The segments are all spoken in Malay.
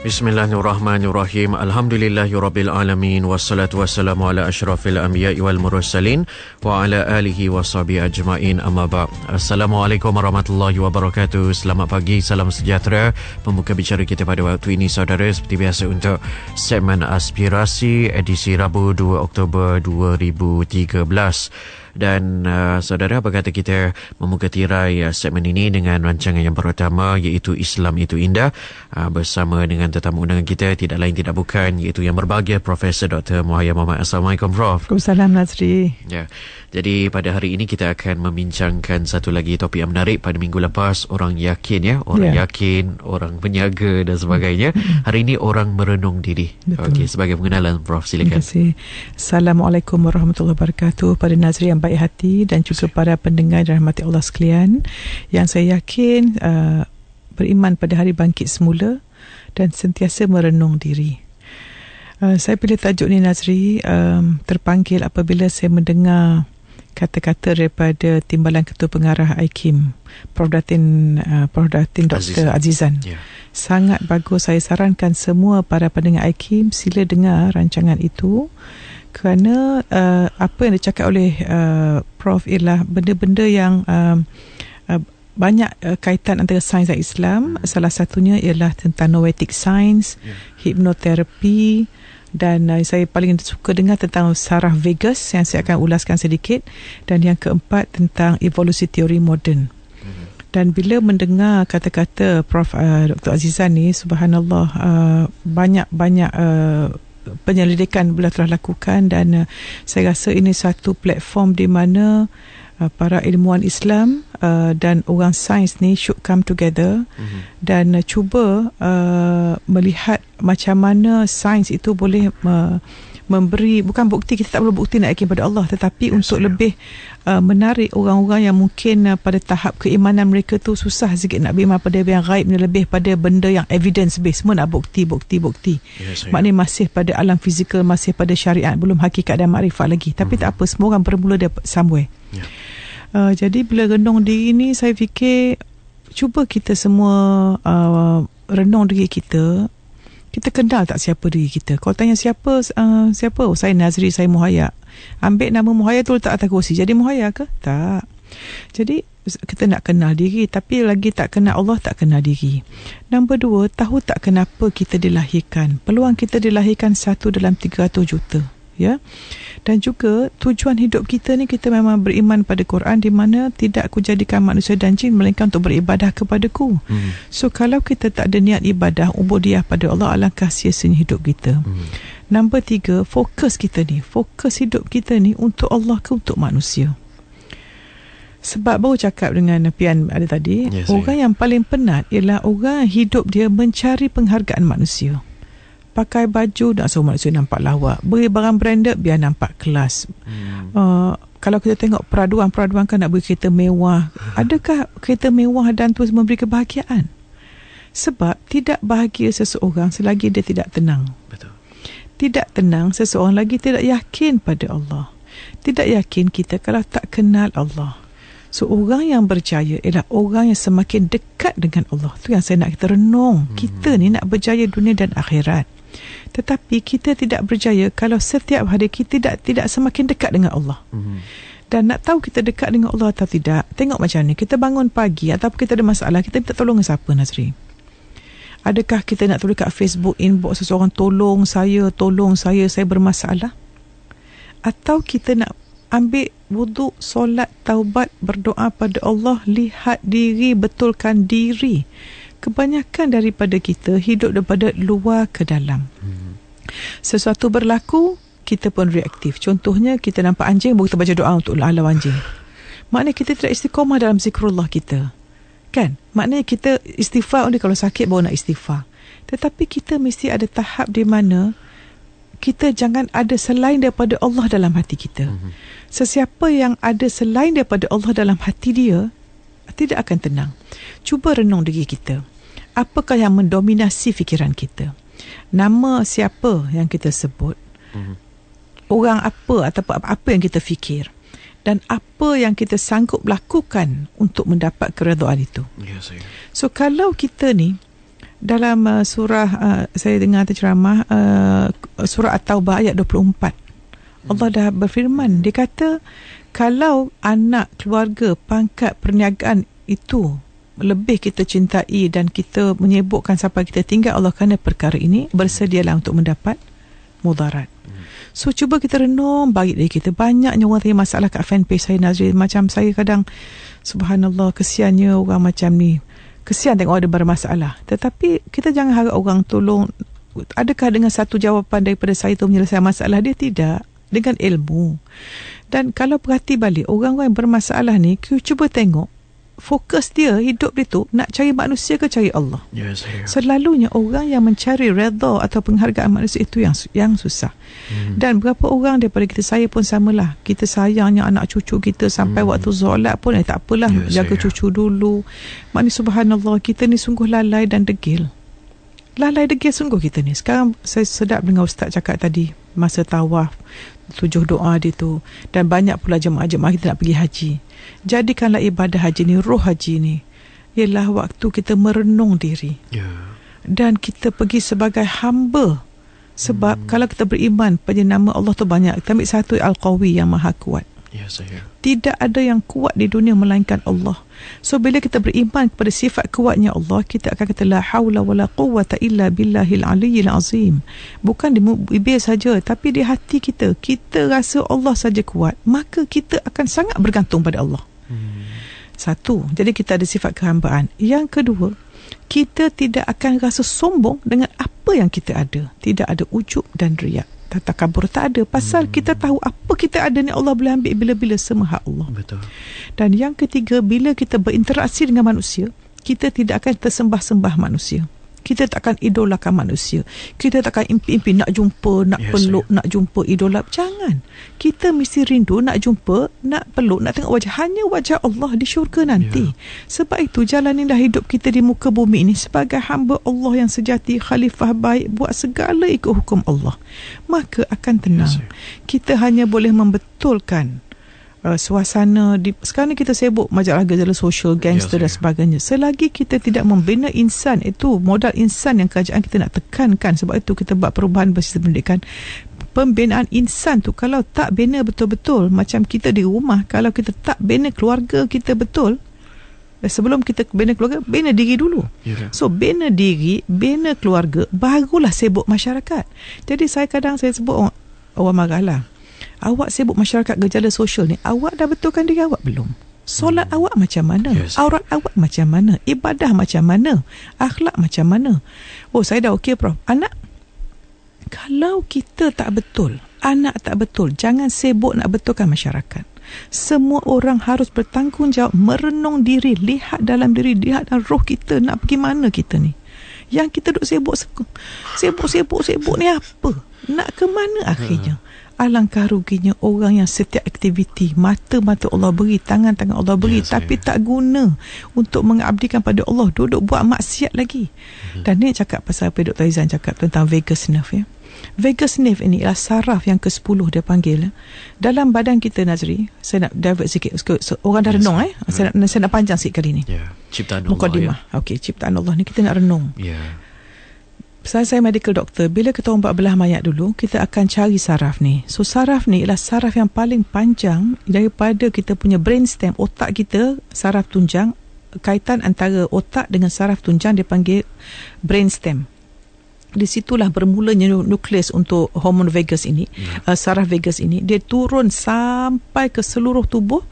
Bismillahirrahmanirrahim. Alhamdulillahirabbil alamin wassalatu wassalamu ala asyrafil anbiya'i wal mursalin wa ala alihi washabi ajmain amma ba'd. Assalamualaikum warahmatullahi wabarakatuh. Selamat pagi, salam sejahtera. Pembuka bicara kita pada waktu ini saudara seperti biasa untuk segmen aspirasi edisi Rabu 2 Oktober 2013 dan uh, saudara apa kata kita membuka tirai uh, segmen ini dengan rancangan yang pertama iaitu Islam itu indah uh, bersama dengan tetamu undangan kita tidak lain tidak bukan iaitu yang berbahagia Profesor Dr. Muhayyam Muhammad Assalamualaikum Prof. Waalaikumsalam Nazri. Ya. Yeah. Jadi pada hari ini kita akan membincangkan satu lagi topik yang menarik pada minggu lepas orang yakin ya orang yeah. yakin orang peniaga dan sebagainya mm-hmm. hari ini orang merenung diri. Okey sebagai pengenalan Prof silakan. Terima kasih. Assalamualaikum warahmatullahi wabarakatuh pada Nazri yang baik hati dan juga Sip. para pendengar dan rahmati Allah sekalian yang saya yakin uh, beriman pada hari bangkit semula dan sentiasa merenung diri. Uh, saya pilih tajuk ni Nazri um, terpanggil apabila saya mendengar kata-kata daripada timbalan ketua pengarah Aikim, Prof Datin uh, Prof Datin Dr Azizan. Azizan. Yeah. Sangat bagus saya sarankan semua para pendengar Aikim sila dengar rancangan itu kerana uh, apa yang dicakap oleh uh, prof ialah benda-benda yang uh, uh, banyak uh, kaitan antara sains dan Islam hmm. salah satunya ialah tentang noetic science yeah. hipnoterapi dan uh, saya paling suka dengar tentang Sarah Vegas yang saya akan ulaskan sedikit dan yang keempat tentang evolusi teori moden hmm. dan bila mendengar kata-kata Prof uh, Dr Azizan ni subhanallah uh, banyak-banyak uh, penyelidikan beliau telah lakukan dan uh, saya rasa ini satu platform di mana uh, para ilmuwan Islam uh, dan orang sains ni should come together mm-hmm. dan uh, cuba uh, melihat macam mana sains itu boleh uh, memberi bukan bukti kita tak perlu bukti nak yakin pada Allah tetapi yes, ya, untuk yeah. lebih uh, menarik orang-orang yang mungkin uh, pada tahap keimanan mereka tu susah sikit nak beriman pada yang gaib ni lebih pada benda yang evidence based semua nak bukti bukti bukti yes, ya, maknanya masih pada alam fizikal masih pada syariat belum hakikat dan makrifat lagi tapi hmm tak apa semua orang bermula dia somewhere yeah. uh, jadi bila renung diri ni saya fikir cuba kita semua uh, renung diri kita kita kenal tak siapa diri kita kalau tanya siapa uh, siapa oh, saya Nazri saya Muhaya ambil nama Muhaya tu letak atas kursi jadi Muhaya ke tak jadi kita nak kenal diri tapi lagi tak kenal Allah tak kenal diri nombor dua tahu tak kenapa kita dilahirkan peluang kita dilahirkan satu dalam tiga 300 juta ya dan juga tujuan hidup kita ni kita memang beriman pada Quran di mana tidak aku jadikan manusia dan jin melainkan untuk beribadah kepadaku hmm. so kalau kita tak ada niat ibadah ubudiah pada Allah alangkah kasih sia hidup kita hmm. number tiga fokus kita ni fokus hidup kita ni untuk Allah ke untuk manusia sebab baru cakap dengan Pian ada tadi yes, orang yang paling penat ialah orang hidup dia mencari penghargaan manusia pakai baju nak suruh manusia nampak lawak beri barang branded biar nampak kelas hmm. uh, kalau kita tengok peraduan-peraduan kan nak beri kereta mewah adakah kereta mewah dan tu memberi kebahagiaan sebab tidak bahagia seseorang selagi dia tidak tenang betul tidak tenang seseorang lagi tidak yakin pada Allah tidak yakin kita kalau tak kenal Allah So orang yang berjaya ialah orang yang semakin dekat dengan Allah. Tu yang saya nak kita renung. Kita hmm. ni nak berjaya dunia dan akhirat tetapi kita tidak berjaya kalau setiap hari kita tidak tidak semakin dekat dengan Allah. Mm-hmm. Dan nak tahu kita dekat dengan Allah atau tidak, tengok macam ni. Kita bangun pagi atau kita ada masalah, kita minta tolong dengan siapa Nazri? Adakah kita nak tulis kat Facebook inbox seseorang tolong saya, tolong saya, saya bermasalah? Atau kita nak ambil wudhu, solat, taubat, berdoa pada Allah, lihat diri, betulkan diri. Kebanyakan daripada kita hidup daripada luar ke dalam. Sesuatu berlaku, kita pun reaktif. Contohnya, kita nampak anjing, kita baca doa untuk alam anjing. Maknanya kita tidak istiqomah dalam zikrullah kita. Kan? Maknanya kita istighfar only kalau sakit baru nak istighfar. Tetapi kita mesti ada tahap di mana kita jangan ada selain daripada Allah dalam hati kita. Mhm. Sesiapa yang ada selain daripada Allah dalam hati dia, tidak akan tenang. Cuba renung diri kita. Apakah yang mendominasi fikiran kita? nama siapa yang kita sebut mm-hmm. orang apa ataupun apa yang kita fikir dan apa yang kita sanggup lakukan untuk mendapat keredoan itu yes, ya, so kalau kita ni dalam uh, surah uh, saya dengar ceramah uh, surah at-taubah ayat 24 mm-hmm. Allah hmm. dah berfirman dia kata kalau anak keluarga pangkat perniagaan itu lebih kita cintai dan kita menyebutkan sampai kita tinggal Allah kerana perkara ini bersedialah untuk mendapat mudarat. Hmm. So cuba kita renung bagi diri kita. Banyaknya orang tanya masalah kat fanpage saya Nazri. Macam saya kadang subhanallah kesiannya orang macam ni. Kesian tengok ada bermasalah. Tetapi kita jangan harap orang tolong. Adakah dengan satu jawapan daripada saya tu menyelesaikan masalah dia? Tidak. Dengan ilmu. Dan kalau perhati balik, orang-orang yang bermasalah ni, cuba tengok fokus dia hidup dia tu nak cari manusia ke cari Allah. Yes, yes. Selalunya orang yang mencari redha atau penghargaan manusia itu yang yang susah. Mm. Dan berapa orang daripada kita saya pun samalah. Kita sayangnya anak cucu kita sampai mm. waktu solat pun eh tak apalah yes, jaga yes. cucu dulu. Maknanya subhanallah kita ni sungguh lalai dan degil. Lalai degil sungguh kita ni. Sekarang saya sedap dengar ustaz cakap tadi masa tawaf tujuh doa dia tu dan banyak pula jemaah-jemaah kita nak pergi haji jadikanlah ibadah haji ni roh haji ni ialah waktu kita merenung diri yeah. dan kita pergi sebagai hamba sebab hmm. kalau kita beriman penyebab nama Allah tu banyak kita ambil satu Al-Qawi yang maha kuat Yes, ya, saya. Tidak ada yang kuat di dunia melainkan Allah. So bila kita beriman kepada sifat kuatnya Allah, kita akan kata la haula wala quwata illa billahil aliyil azim. Bukan di bibir saja, tapi di hati kita. Kita rasa Allah saja kuat, maka kita akan sangat bergantung pada Allah. Hmm. Satu, jadi kita ada sifat kehambaan. Yang kedua, kita tidak akan rasa sombong dengan apa yang kita ada. Tidak ada ujub dan riak tak takabur tak ada pasal hmm. kita tahu apa kita ada ni Allah boleh ambil bila-bila semua hak Allah betul dan yang ketiga bila kita berinteraksi dengan manusia kita tidak akan tersembah-sembah manusia kita takkan idolakan manusia. Kita takkan impi-impi nak jumpa, nak yes, peluk, saya. nak jumpa idola. Jangan. Kita mesti rindu nak jumpa, nak peluk, nak tengok wajah. Hanya wajah Allah di syurga nanti. Yeah. Sebab itu, jalanilah hidup kita di muka bumi ini sebagai hamba Allah yang sejati, khalifah baik, buat segala ikut hukum Allah. Maka akan tenang. Yes, ya, kita hanya boleh membetulkan uh, suasana di, sekarang kita sibuk majalah gazala social gangster yes, dan sebagainya selagi kita tidak membina insan itu modal insan yang kerajaan kita nak tekankan sebab itu kita buat perubahan bersistem pendidikan pembinaan insan tu kalau tak bina betul-betul macam kita di rumah kalau kita tak bina keluarga kita betul eh, sebelum kita bina keluarga bina diri dulu yeah. so bina diri bina keluarga barulah sibuk masyarakat jadi saya kadang saya sebut orang, orang marah lah awak sebut masyarakat gejala sosial ni awak dah betulkan diri awak belum solat hmm. awak macam mana yes. aurat awak macam mana ibadah macam mana akhlak macam mana oh saya dah okey prof anak kalau kita tak betul anak tak betul jangan sibuk nak betulkan masyarakat semua orang harus bertanggungjawab merenung diri lihat dalam diri lihat dalam roh kita nak pergi mana kita ni yang kita duk sibuk sibuk sibuk sibuk ni apa nak ke mana akhirnya hmm alangkah ruginya orang yang setiap aktiviti mata-mata Allah beri tangan-tangan Allah beri ya, tapi tak guna untuk mengabdikan pada Allah duduk buat maksiat lagi hmm. dan ni cakap pasal apa Dr. Izan cakap tentang vagus nerve ya Vagus nerve ini ialah saraf yang ke-10 dia panggil. Ya? Dalam badan kita Nazri, saya nak divert sikit. So, orang dah yes. renung eh. Saya, hmm. nak, mm-hmm. saya nak panjang sikit kali ni. Ya. Yeah. Ciptaan Allah. Ya. Okey, ciptaan Allah ni kita nak renung. Yeah. Saya saya medical doctor, bila kita ombak belah mayat dulu, kita akan cari saraf ni. So, saraf ni ialah saraf yang paling panjang daripada kita punya brainstem, otak kita, saraf tunjang, kaitan antara otak dengan saraf tunjang dipanggil brainstem di situlah bermulanya nukleus untuk hormon vagus ini hmm. uh, saraf vagus ini dia turun sampai ke seluruh tubuh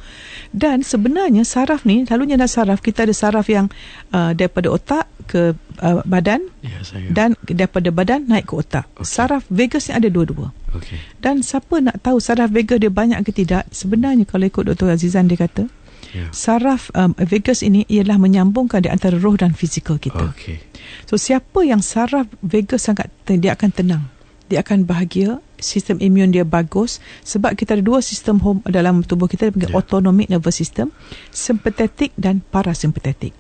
dan sebenarnya saraf ni selalunya dah saraf kita ada saraf yang uh, daripada otak ke uh, badan ya, dan daripada badan naik ke otak okay. saraf vagus ni ada dua-dua okay. dan siapa nak tahu saraf vagus dia banyak ke tidak sebenarnya kalau ikut Dr. Azizan dia kata Yeah. Saraf um, vagus ini ialah menyambungkan di antara roh dan fizikal kita. Okay. So siapa yang saraf vagus sangat dia akan tenang, dia akan bahagia, sistem imun dia bagus sebab kita ada dua sistem home dalam tubuh kita panggil yeah. autonomic nervous system, sympathetic dan parasympathetic.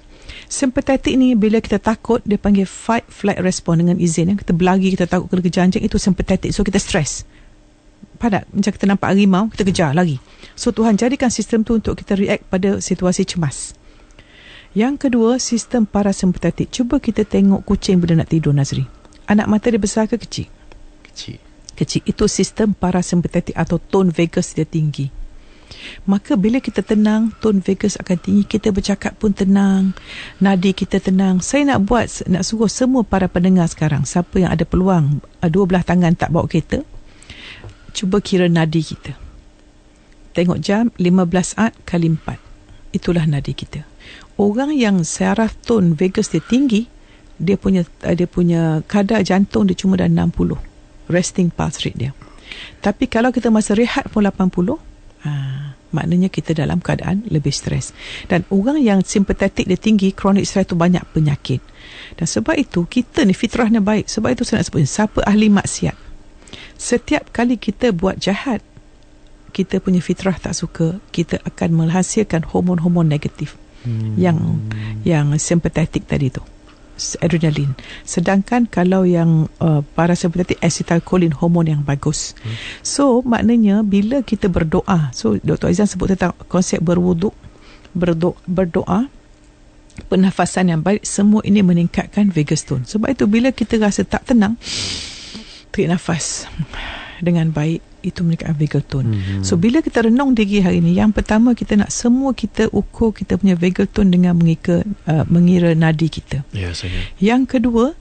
Sympathetic ni bila kita takut dia panggil fight flight response dengan izin yang kita berlari kita takut kena kejanjang itu sympathetic so kita stress padat macam kita nampak harimau kita kejar lari so Tuhan jadikan sistem tu untuk kita react pada situasi cemas yang kedua sistem parasimpatik cuba kita tengok kucing bila nak tidur Nazri anak mata dia besar ke kecil kecil kecil itu sistem parasimpatik atau tone vagus dia tinggi Maka bila kita tenang, tone Vegas akan tinggi, kita bercakap pun tenang, nadi kita tenang. Saya nak buat, nak suruh semua para pendengar sekarang, siapa yang ada peluang, dua belah tangan tak bawa kereta, cuba kira nadi kita. Tengok jam 15 saat kali 4. Itulah nadi kita. Orang yang saraf tone vagus dia tinggi, dia punya eh, dia punya kadar jantung dia cuma dah 60 resting pulse rate dia. Tapi kalau kita masa rehat pun 80, ha, ah, maknanya kita dalam keadaan lebih stres. Dan orang yang simpatetik dia tinggi, chronic stress tu banyak penyakit. Dan sebab itu, kita ni fitrahnya baik. Sebab itu saya nak sebut, siapa ahli maksiat? setiap kali kita buat jahat kita punya fitrah tak suka kita akan menghasilkan hormon-hormon negatif hmm. yang yang sympathetic tadi tu adrenaline sedangkan kalau yang uh, para sympathetic acetylcholine hormon yang bagus hmm. so maknanya bila kita berdoa so Dr. Aizan sebut tentang konsep berwuduk berdoa, berdoa pernafasan yang baik semua ini meningkatkan vagus tone sebab itu bila kita rasa tak tenang tarik nafas dengan baik itu mereka vagal tone. Mm-hmm. So bila kita renung diri hari ini, yang pertama kita nak semua kita ukur kita punya vagal tone dengan mengira uh, mengira nadi kita. yeah, Yang kedua,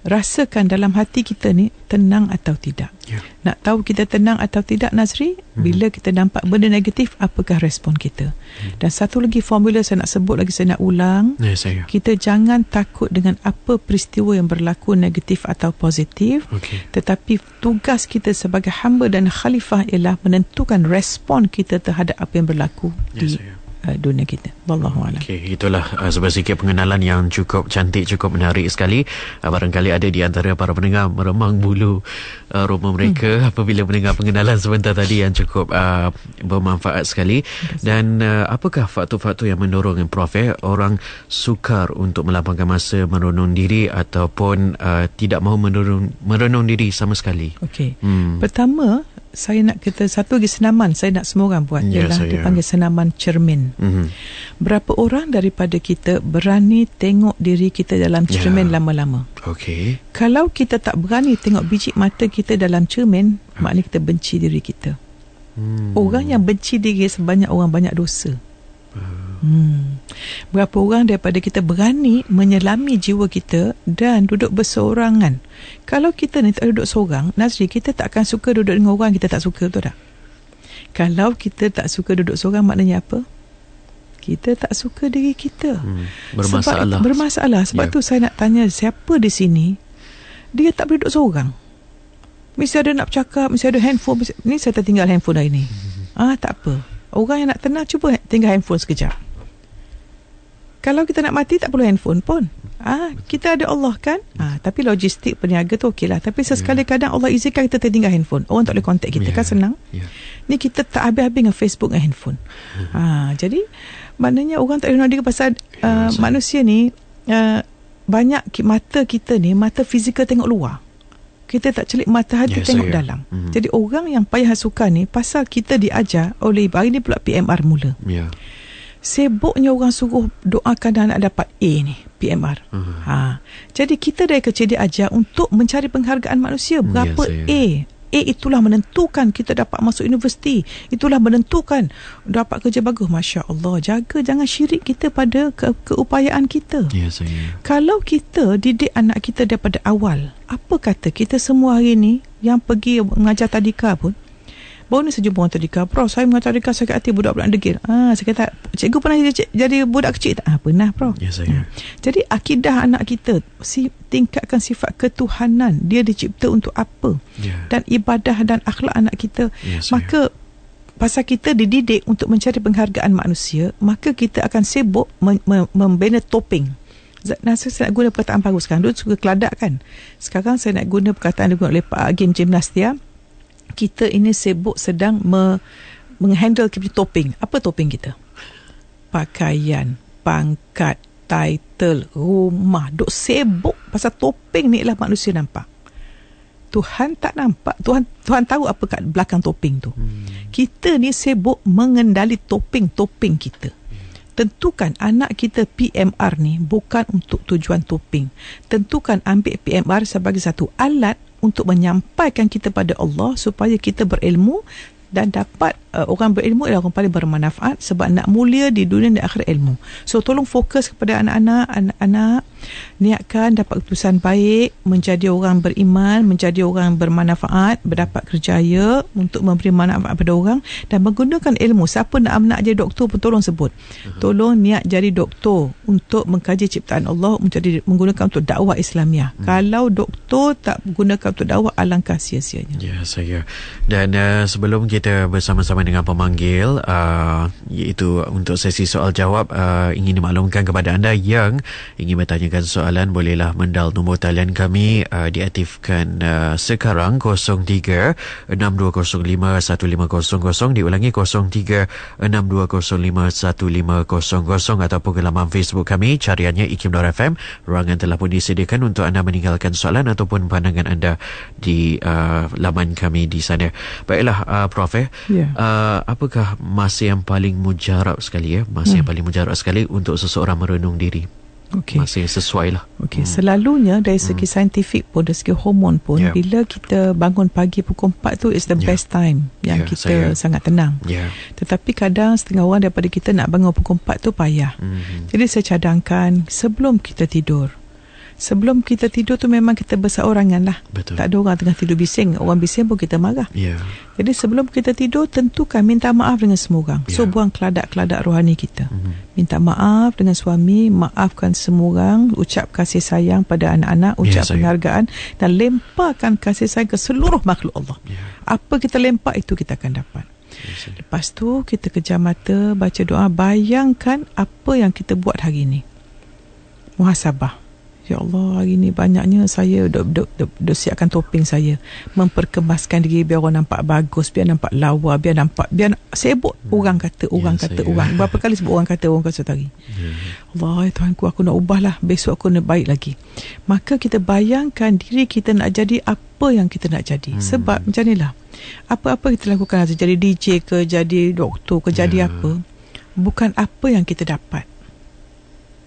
rasakan dalam hati kita ni tenang atau tidak. Yeah. Nak tahu kita tenang atau tidak Nazri? Mm-hmm. Bila kita nampak benda negatif, apakah respon kita? Mm-hmm. Dan satu lagi formula saya nak sebut lagi saya nak ulang. Yeah, saya. Kita jangan takut dengan apa peristiwa yang berlaku negatif atau positif. Okay. Tetapi tugas kita sebagai hamba dan khalifah ialah menentukan respon kita terhadap apa yang berlaku yeah, di saya. Uh, dunia kita. Wallahu a'lam. Okey, itulah uh, sebahagian pengenalan yang cukup cantik, cukup menarik sekali. Uh, barangkali ada di antara para pendengar meremang bulu uh, rumah hmm. mereka apabila mendengar pengenalan sebentar tadi yang cukup uh, bermanfaat sekali. Dan uh, apakah faktor-faktor yang mendorong eh, Prof eh orang sukar untuk melapangkan masa merenung diri ataupun uh, tidak mahu merenung, merenung diri sama sekali? Okey. Hmm. Pertama, saya nak kita satu lagi senaman saya nak semua orang buat ya, ialah dipanggil senaman cermin. Mm-hmm. Berapa orang daripada kita berani tengok diri kita dalam ya. cermin yeah. lama-lama? Okey. Kalau kita tak berani tengok biji mata kita dalam cermin, okay. Ah. maknanya kita benci diri kita. Hmm. Orang yang benci diri sebanyak orang banyak dosa. Uh. Hmm. Berapa orang daripada kita berani menyelami jiwa kita dan duduk bersorangan. Kalau kita ni tak duduk seorang, Nazri, kita tak akan suka duduk dengan orang kita tak suka, betul tak? Kalau kita tak suka duduk seorang, maknanya apa? Kita tak suka diri kita. Hmm. Bermasalah. Sebab, bermasalah. Ya. Sebab yeah. tu saya nak tanya siapa di sini, dia tak boleh duduk seorang. Mesti ada nak bercakap, mesti ada handphone. Mesti... Ni saya tertinggal handphone hari ni. Ah, tak apa. Orang yang nak tenang, cuba ha- tinggal handphone sekejap kalau kita nak mati tak perlu handphone pun. Ah, ha, kita ada Allah kan? Ah, ha, tapi logistik peniaga tu okeylah. Tapi sesekali yeah. kadang Allah izinkan kita tertinggal handphone. Orang tak boleh contact kita yeah. kan ya, senang. Yeah. Ni kita tak habis-habis dengan Facebook dengan handphone. Hmm. Ah, ha, jadi maknanya orang tak boleh nak pasal uh, ya, yeah, manusia ni uh, banyak mata kita ni mata fizikal tengok luar. Kita tak celik mata hati yes, tengok saya. dalam. mm Jadi orang yang payah suka ni pasal kita diajar oleh hari ni pula PMR mula. Yeah sibuknya orang suruh doakan dan anak dapat A ni PMR. Hmm. Ha. Jadi kita dari kecil dia ajar untuk mencari penghargaan manusia hmm, berapa yes, A. A itulah menentukan kita dapat masuk universiti. Itulah menentukan dapat kerja bagus. Masya Allah. Jaga jangan syirik kita pada ke- keupayaan kita. Yes, Kalau kita didik anak kita daripada awal, apa kata kita semua hari ni yang pergi mengajar tadika pun, baru ni saya jumpa orang tadika prof saya mengajar tadika sakit hati budak budak degil ha, ah, saya kata cikgu pernah jadi, jadi budak kecil tak ha, pernah prof ya, Ha. jadi akidah anak kita si, tingkatkan sifat ketuhanan dia dicipta untuk apa ya. dan ibadah dan akhlak anak kita ya, maka pasal kita dididik untuk mencari penghargaan manusia maka kita akan sibuk mem- mem- membina topeng Nah, saya nak guna perkataan bagus sekarang. Dulu suka keladak kan? Sekarang saya nak guna perkataan yang digunakan oleh Pak Jim Gymnastia kita ini sibuk sedang me- menghandle kita topping. Apa topping kita? Pakaian, pangkat, title, rumah. Duk sibuk pasal topping ni lah manusia nampak. Tuhan tak nampak. Tuhan Tuhan tahu apa kat belakang topping tu. Hmm. Kita ni sibuk mengendali topping-topping kita. Tentukan anak kita PMR ni bukan untuk tujuan topping. Tentukan ambil PMR sebagai satu alat untuk menyampaikan kita pada Allah supaya kita berilmu dan dapat uh, orang berilmu adalah orang paling bermanfaat sebab nak mulia di dunia dan akhir ilmu. So tolong fokus kepada anak-anak, anak-anak niatkan dapat keputusan baik, menjadi orang beriman, menjadi orang bermanfaat, berdapat kerjaya untuk memberi manfaat kepada orang dan menggunakan ilmu. Siapa nak nak jadi doktor pun tolong sebut. Mhm. Tolong niat jadi doktor untuk mengkaji ciptaan Allah, menjadi menggunakan untuk dakwah Islamiah. Hmm. Kalau doktor tak gunakan untuk dakwah alangkah sia-sianya. Ya, saya. Dan uh, sebelum kita bersama-sama bersama dengan pemanggil uh, iaitu untuk sesi soal jawab uh, ingin dimaklumkan kepada anda yang ingin bertanyakan soalan bolehlah mendal nombor talian kami uh, diaktifkan uh, sekarang 03-6205-1500 diulangi 03-6205-1500 ataupun ke laman Facebook kami cariannya ikim.fm ruangan telah pun disediakan untuk anda meninggalkan soalan ataupun pandangan anda di uh, laman kami di sana baiklah uh, Prof eh yeah. Uh, Ah, apakah masa yang paling mujarab sekali ya masa hmm. yang paling mujarab sekali untuk seseorang merenung diri okay. masa sesuai lah okay. hmm. selalunya dari hmm. segi hmm. saintifik pun dari segi hormon pun yeah. bila kita bangun pagi pukul 4 tu it's the yeah. best time yang yeah, kita saya. sangat tenang yeah. tetapi kadang setengah orang daripada kita nak bangun pukul 4 tu payah hmm. jadi saya cadangkan sebelum kita tidur sebelum kita tidur tu memang kita berseorangan lah. Betul. Tak ada orang tengah tidur bising. Orang bising pun kita marah. Yeah. Jadi sebelum kita tidur, tentukan minta maaf dengan semua orang. Yeah. So, ya. buang keladak-keladak rohani kita. Mm-hmm. Minta maaf dengan suami, maafkan semua orang, ucap kasih sayang pada anak-anak, ya, ucap yeah, penghargaan dan lemparkan kasih sayang ke seluruh makhluk Allah. Yeah. Apa kita lempar itu kita akan dapat. Ya, Lepas tu kita kejar mata, baca doa, bayangkan apa yang kita buat hari ini. Muhasabah. Ya Allah hari ni banyaknya saya duk, duk, duk, duk siapkan topeng saya Memperkemaskan diri biar orang nampak bagus Biar nampak lawa Biar nampak biar sibuk hmm. orang kata ya, orang ya, kata saya. orang Berapa kali sebut orang kata orang kata satu hari ya. Allah ya Tuhan aku nak ubahlah Besok aku nak baik lagi Maka kita bayangkan diri kita nak jadi apa yang kita nak jadi hmm. Sebab macam ni lah Apa-apa kita lakukan Jadi DJ ke jadi doktor ke jadi ya. apa Bukan apa yang kita dapat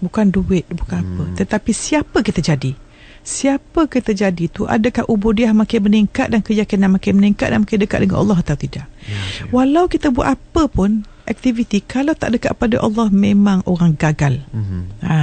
bukan duit bukan hmm. apa tetapi siapa kita jadi siapa kita jadi tu adakah ubudiah makin meningkat dan keyakinan makin meningkat dan makin dekat dengan Allah atau tidak ya, ya. walau kita buat apa pun aktiviti kalau tak dekat pada Allah memang orang gagal hmm. ha.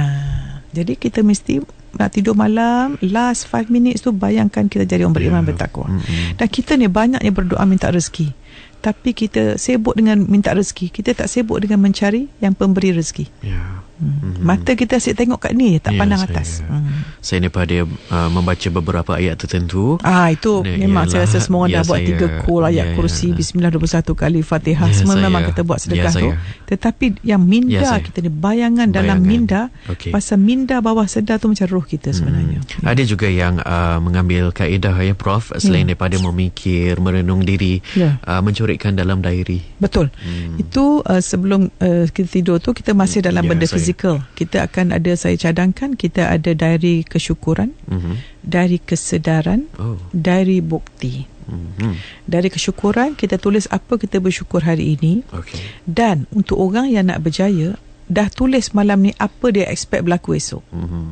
jadi kita mesti nak tidur malam last five minutes tu bayangkan kita jadi orang beriman ya. bertakwa hmm. dan kita ni banyaknya berdoa minta rezeki tapi kita sibuk dengan minta rezeki kita tak sibuk dengan mencari yang pemberi rezeki ya Hmm. Mata kita asyik tengok kat ni Tak ya, pandang saya, atas hmm. Saya ni pada uh, Membaca beberapa ayat tertentu Ah Itu ya, memang ialah, saya rasa Semua orang ya, dah buat saya, 3 kul Ayat ya, ya kursi ya, Bismillah 21 kali Fatihah ya, Semua saya, memang kita buat ya, sedekah ya, tu Tetapi yang minda ya, Kita ni bayangan dalam minda okay. Pasal minda bawah sedar tu Macam roh kita sebenarnya hmm. ya. Ada juga yang uh, Mengambil kaedah ya Prof ya. Selain ya. daripada memikir Merenung diri ya. uh, Mencurikkan dalam diary Betul hmm. Itu uh, sebelum uh, kita tidur tu Kita masih hmm. dalam ya, benda Fizikal Okay. Kita akan ada saya cadangkan kita ada dari kesyukuran, mm-hmm. dari kesedaran, oh. dari bukti. Mm-hmm. Dari kesyukuran kita tulis apa kita bersyukur hari ini. Okay. Dan untuk orang yang nak berjaya dah tulis malam ni apa dia expect berlaku esok. Mm-hmm.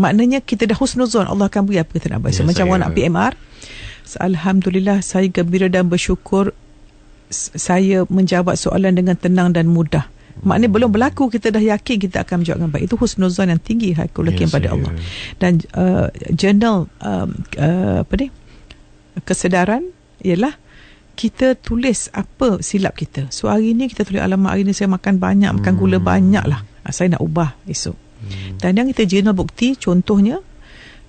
Maknanya kita dah husnuzon Allah akan beri apa kita nak buat. Yeah, Macam orang nak PMR. Alhamdulillah saya gembira dan bersyukur saya menjawab soalan dengan tenang dan mudah. Mm. Maknanya belum berlaku kita dah yakin kita akan menjawabkan baik. Itu husnuzan yang tinggi hakul yakin yes, pada yeah. Allah. Dan uh, journal um, uh, apa ni? kesedaran ialah kita tulis apa silap kita. So hari ni kita tulis alamat hari ni saya makan banyak, makan gula hmm. banyak lah. Ah, saya nak ubah esok. Hmm. Dan yang kita jurnal bukti contohnya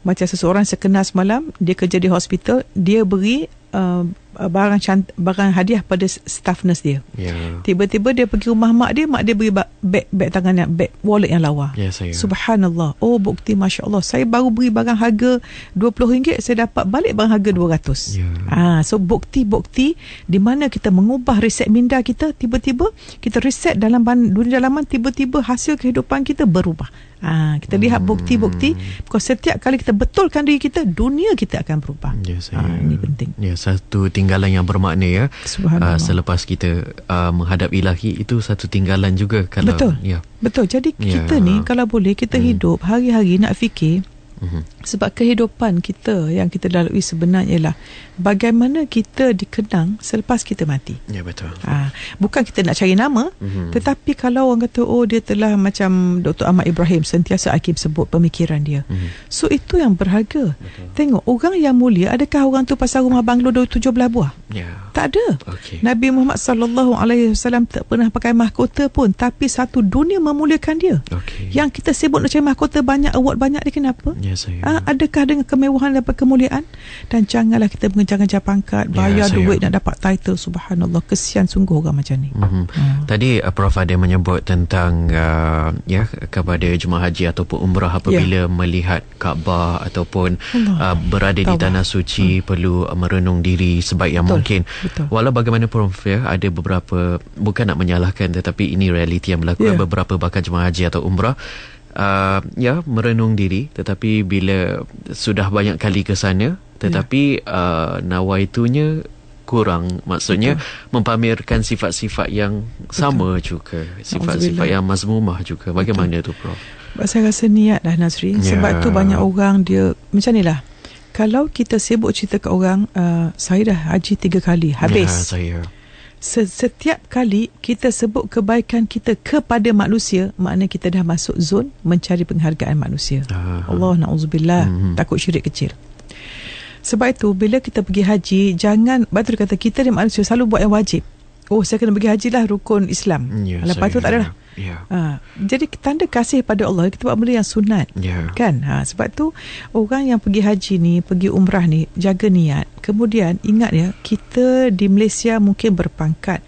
macam seseorang sekenal semalam dia kerja di hospital dia beri uh, barang cant- barang hadiah pada staff nurse dia. Yeah. Tiba-tiba dia pergi rumah mak dia, mak dia beri bag bag, bag tangan yang bag wallet yang lawa. Ya yeah, Subhanallah. Oh bukti masya-Allah. Saya baru beri barang harga RM20, saya dapat balik barang harga RM200. Ya. Ah yeah. ha, so bukti-bukti di mana kita mengubah riset minda kita, tiba-tiba kita riset dalam dunia dalaman tiba-tiba hasil kehidupan kita berubah. Ha, kita hmm. lihat bukti-bukti. Because setiap kali kita betulkan diri kita, dunia kita akan berubah. Ya, saya, ha, ini penting. Ya, satu tinggalan yang bermakna ya. Subhanallah. Ah, selepas kita uh, ah, menghadap ilahi, itu satu tinggalan juga. Kalau, betul. Ya. Betul. Jadi ya. kita ni, kalau boleh, kita hmm. hidup hari-hari nak fikir, Mm-hmm. Sebab kehidupan kita yang kita lalui sebenarnya ialah bagaimana kita dikenang selepas kita mati. Ya yeah, betul. Ha, bukan kita nak cari nama, mm-hmm. tetapi kalau orang kata oh dia telah macam Dr. Ahmad Ibrahim sentiasa Hakim sebut pemikiran dia. Mm-hmm. So itu yang berharga. Betul. Tengok orang yang mulia adakah orang tu pasal rumah banglo 17 buah? Ya. Yeah. Tak ada. Okay. Nabi Muhammad sallallahu alaihi wasallam tak pernah pakai mahkota pun tapi satu dunia memuliakan dia. Okay. Yang kita sebut nak cari mahkota banyak award banyak dia kenapa? Ya. Yeah biasa ya. ha, adakah dengan kemewahan dapat kemuliaan dan janganlah kita mengejar-ngejar pangkat bayar ya, duit nak dapat title subhanallah kesian sungguh orang macam ni mm-hmm. hmm. tadi uh, Prof ada menyebut tentang uh, ya kepada jemaah haji ataupun umrah apabila ya. melihat Kaabah ataupun Allah. Uh, berada Taubah. di tanah suci hmm. perlu uh, merenung diri sebaik yang mungkin Betul. walau bagaimana Prof ya ada beberapa bukan nak menyalahkan tetapi ini realiti yang berlaku ya. beberapa bakal jemaah haji atau umrah uh, ya merenung diri tetapi bila sudah banyak kali ke sana tetapi yeah. uh, nawa itunya kurang maksudnya Betul. mempamerkan sifat-sifat yang sama juga sifat-sifat yang mazmumah juga bagaimana Betul. tu prof saya rasa niat lah Nazri ya. sebab tu banyak orang dia macam ni lah kalau kita sibuk cerita ke orang uh, saya dah haji tiga kali habis yeah, saya setiap kali kita sebut kebaikan kita kepada manusia maknanya kita dah masuk zon mencari penghargaan manusia Aha. Allah na'udzubillah mm-hmm. takut syirik kecil sebab itu bila kita pergi haji jangan betul kata kita ni manusia selalu buat yang wajib oh saya kena pergi haji lah rukun Islam yeah, lepas tu tak adalah Yeah. Ya. Ha, jadi tanda kasih pada Allah kita buat benda yang sunat. Yeah. Kan? Ha sebab tu orang yang pergi haji ni, pergi umrah ni jaga niat. Kemudian ingat ya, kita di Malaysia mungkin berpangkat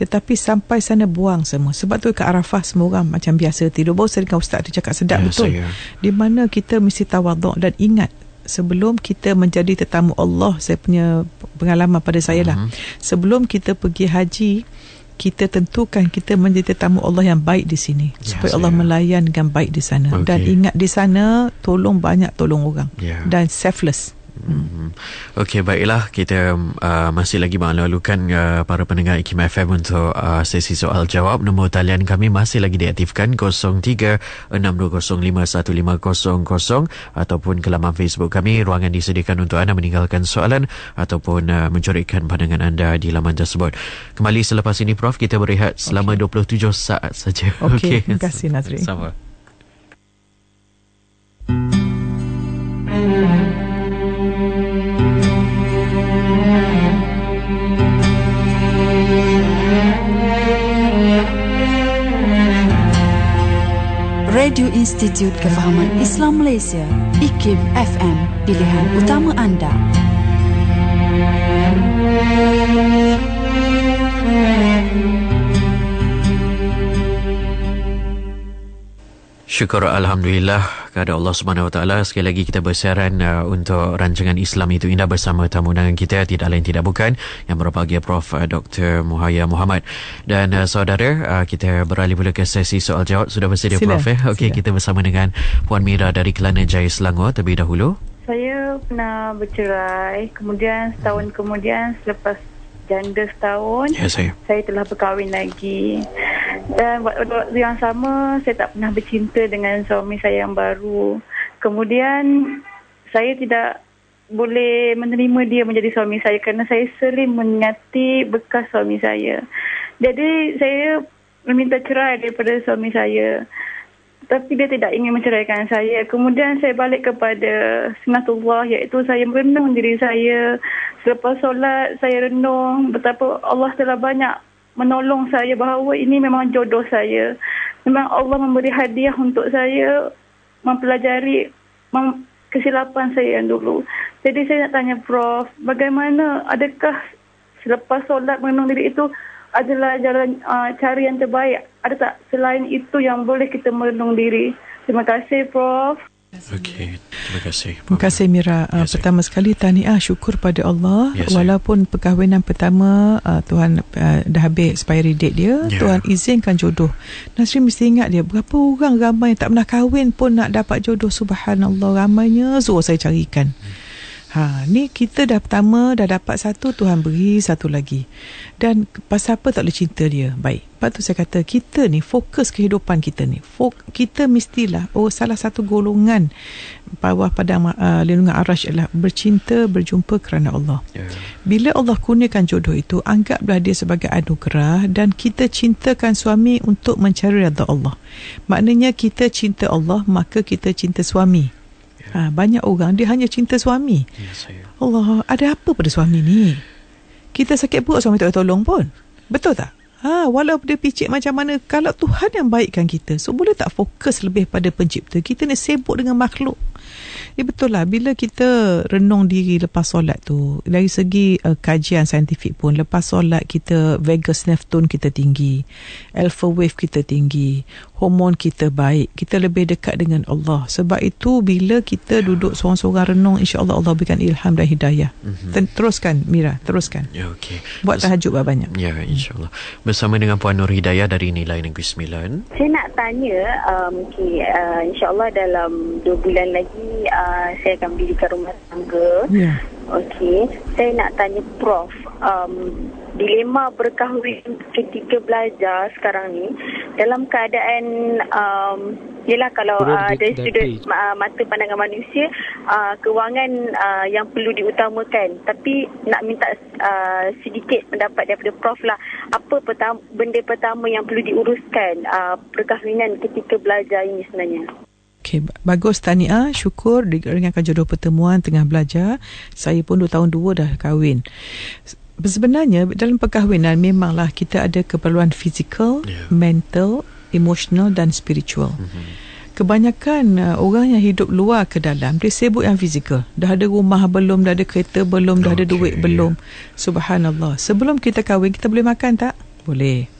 tetapi sampai sana buang semua sebab tu ke Arafah semua orang macam biasa tidur bau dengan ustaz tu cakap sedap yeah, betul. So, ya. yeah. Di mana kita mesti tawaduk dan ingat sebelum kita menjadi tetamu Allah saya punya pengalaman pada saya lah. Mm-hmm. Sebelum kita pergi haji kita tentukan kita menjadi tetamu Allah yang baik di sini ya, supaya saya. Allah melayan dengan baik di sana okay. dan ingat di sana tolong banyak tolong orang ya. dan selfless Mhm. Okey baiklah kita uh, masih lagi melalukan uh, para pendengar IKIM FM untuk uh, sesi soal jawab nombor talian kami masih lagi diaktifkan 0362051500 ataupun ke laman Facebook kami ruangan disediakan untuk anda meninggalkan soalan ataupun uh, mencurikan pandangan anda di laman tersebut kembali selepas ini prof kita berehat selama okay. 27 saat saja okey okay. terima kasih Nazri sama Radio Institut Kefahaman Islam Malaysia IKIM FM Pilihan utama anda syukur alhamdulillah kepada Allah Subhanahu Wa sekali lagi kita bersiaran uh, untuk rancangan Islam itu indah bersama tamu undangan kita tidak lain tidak bukan yang merupakan Prof uh, Dr Muhaya Muhammad dan uh, saudara uh, kita beralih pula ke sesi soal jawab sudah bersedia sila, Prof eh? okey kita bersama dengan Puan Mira dari Kelana Jaya Selangor terlebih dahulu saya pernah bercerai kemudian setahun kemudian selepas janda setahun. Ya, saya. Saya telah berkahwin lagi. Dan waktu yang sama, saya tak pernah bercinta dengan suami saya yang baru. Kemudian, saya tidak boleh menerima dia menjadi suami saya kerana saya sering mengingati bekas suami saya. Jadi, saya meminta cerai daripada suami saya tapi dia tidak ingin menceraikan saya. Kemudian saya balik kepada sunatullah iaitu saya merenung diri saya. Selepas solat saya renung betapa Allah telah banyak menolong saya bahawa ini memang jodoh saya. Memang Allah memberi hadiah untuk saya mempelajari mem- kesilapan saya yang dulu. Jadi saya nak tanya Prof, bagaimana adakah selepas solat merenung diri itu adalah jalan uh, ah, cara yang terbaik ada tak selain itu yang boleh kita merenung diri? Terima kasih Prof. Okay, terima kasih. Terima kasih Mira. Uh, ah, yes, pertama sekali tahniah ah, syukur pada Allah yes, walaupun perkahwinan pertama uh, Tuhan uh, dah habis expiry date dia, yeah. Tuhan izinkan jodoh. Nasri mesti ingat dia berapa orang ramai tak pernah kahwin pun nak dapat jodoh. Subhanallah, ramainya Zul saya carikan. Hmm. Ha, ni kita dah pertama dah dapat satu Tuhan beri satu lagi. Dan pasal apa tak boleh cinta dia? Baik. Lepas tu saya kata kita ni fokus kehidupan kita ni. Fok, kita mestilah oh salah satu golongan bawah pada uh, lindungan arash ialah bercinta berjumpa kerana Allah. Yeah. Bila Allah kurniakan jodoh itu anggaplah dia sebagai anugerah dan kita cintakan suami untuk mencari rata Allah. Maknanya kita cinta Allah maka kita cinta suami. Ha, banyak orang dia hanya cinta suami. Ya, Allah, ada apa pada suami ni? Kita sakit buat suami tak boleh tolong pun. Betul tak? Ha, walaupun dia picit macam mana, kalau Tuhan yang baikkan kita, so boleh tak fokus lebih pada pencipta? Kita ni sibuk dengan makhluk. Ya betul lah bila kita renung diri lepas solat tu dari segi uh, kajian saintifik pun lepas solat kita vagus nerve tone kita tinggi alpha wave kita tinggi hormon kita baik kita lebih dekat dengan Allah sebab itu bila kita duduk seorang-seorang renung insyaallah Allah berikan ilham dan hidayah mm-hmm. teruskan Mira teruskan ya okay. buat tahajud banyak ya insyaallah bersama dengan puan Nur Hidayah dari Nilai Negeri 9 saya nak tanya um, okay, uh, insyaallah dalam dua bulan lagi jadi uh, saya akan ke rumah tangga. Yeah. Okey. Saya nak tanya Prof. Um, dilema berkahwin ketika belajar sekarang ni dalam keadaan um, Yelah kalau ada uh, student uh, mata pandangan manusia uh, kewangan uh, yang perlu diutamakan tapi nak minta uh, sedikit pendapat daripada prof lah apa petam, benda pertama yang perlu diuruskan uh, perkahwinan ketika belajar ini sebenarnya Okey, bagus Tania, syukur dengan jodoh pertemuan tengah belajar. Saya pun 2 tahun 2 dah kahwin. Sebenarnya dalam perkahwinan memanglah kita ada keperluan fizikal, yeah. mental, emosional dan spiritual. Mm-hmm. Kebanyakan uh, orang yang hidup luar ke dalam dia sibuk yang fizikal. Dah ada rumah belum, dah ada kereta belum, dah okay, ada duit belum. Subhanallah. Sebelum kita kahwin kita boleh makan tak? Boleh.